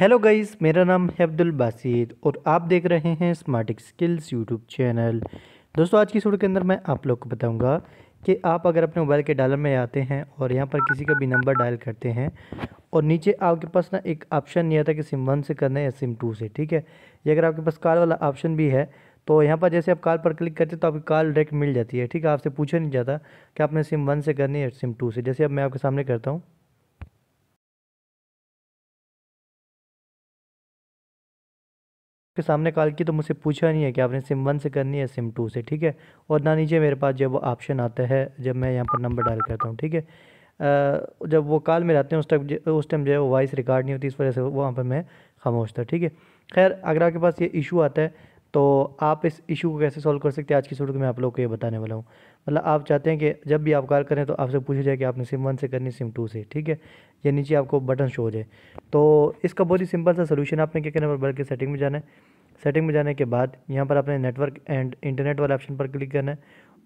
hello guys मेरा नाम है अब्दुल बासिर और आप देख रहे हैं स्मार्ट स्किल्स यूट्यूब चैनल दोस्तों आज की वीडियो के अंदर मैं आप लोग को बताऊंगा कि आप अगर अपने मोबाइल के डायलर में आते हैं और यहाँ पर किसी का भी नंबर डायल करते हैं और नीचे आपके पास ना एक ऑप्शन नहीं आता कि सिम वन से करना है या सिम टू से ठीक है या अगर आपके पास कॉल वाला ऑप्शन भी है तो यहाँ पर जैसे आप कॉल पर क्लिक करते हैं तो आपकी कॉल डायरेक्ट मिल जाती है ठीक है आपसे पूछा नहीं जाता कि आपने सिम वन से करनी है सिम टू से जैसे अब मैं आपके सामने करता हूँ के सामने कॉल की तो मुझसे पूछा नहीं है कि आपने सिम वन से करनी है सिम टू से ठीक है और ना नीचे मेरे पास जब ऑप्शन आता है जब मैं यहाँ पर नंबर डायल करता हूँ ठीक है जब वो कॉल में रहते हैं उस टाइम उस टाइम जो है वो वॉइस रिकॉर्ड नहीं होती इस वजह से वहाँ पर मैं खामोश था ठीक है खैर अगर आपके पास ये इशू आता है तो आप इस इशू को कैसे सॉल्व कर सकते हैं आज की वीडियो में आप लोग को ये बताने वाला हूँ मतलब आप चाहते हैं कि जब भी आप कार करें तो आपसे पूछा जाए कि आपने सिम वन से करनी सिम टू से ठीक है या नीचे आपको बटन शो हो जाए तो इसका बहुत ही सिंपल सा सोल्यूशन आपने क्या करना है बल्कि सेटिंग में जाना है सेटिंग में जाने के बाद यहाँ पर आपने नेटवर्क एंड इंटरनेट वाले ऑप्शन पर क्लिक करना है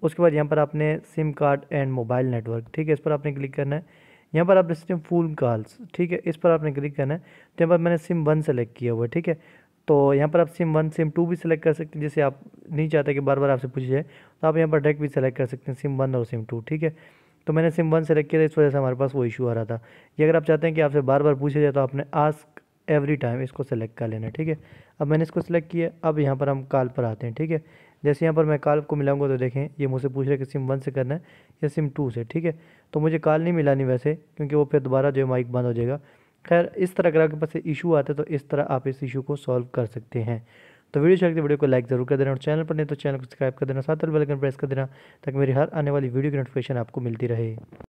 उसके बाद यहाँ पर आपने SIM card and mobile network ठीक है इस पर आपने क्लिक करना है यहाँ पर आप सिस्टम फूल कॉल्स ठीक है इस पर आपने क्लिक करना है तो यहाँ पर मैंने सिम वन सेलेक्ट किया हुआ है ठीक है तो यहाँ पर आप सिम वन सिम टू भी सिलेक्ट कर सकते हैं जैसे आप नहीं चाहते कि बार बार आपसे पूछे जाए तो आप यहाँ पर डायरेक्ट भी सिलेक्ट कर सकते हैं सिम वन और सिम टू ठीक है तो मैंने सिम वन सेलेक्ट किया था इस वजह से हमारे पास वो इशू आ रहा था ये अगर आप चाहते हैं कि आपसे बार बार पूछे जाए तो आपने आस्क एवरी टाइम इसको सेलेक्ट कर लेना ठीक है अब मैंने इसको सिलेक्ट किया अब यहाँ पर हम कॉल पर आते हैं ठीक है जैसे यहाँ पर मैं कॉल को मिलाऊंगा तो देखें ये मुझसे पूछ रहे कि सिम वन से करना है या सिम टू से ठीक है तो मुझे कॉल नहीं मिलानी वैसे क्योंकि वो फिर दोबारा जो है माइक बंद हो जाएगा खैर इस तरह अगर आपके पास इशू आता है तो इस तरह आप इस इशू को सॉल्व कर सकते हैं तो वीडियो चलते वीडियो को लाइक जरूर कर देना और चैनल पर नहीं तो चैनल को सब्सक्राइब कर देना साथ बेल आइकन प्रेस कर देना ताकि मेरी हर आने वाली वीडियो की नोटिफिकेशन आपको मिलती रहे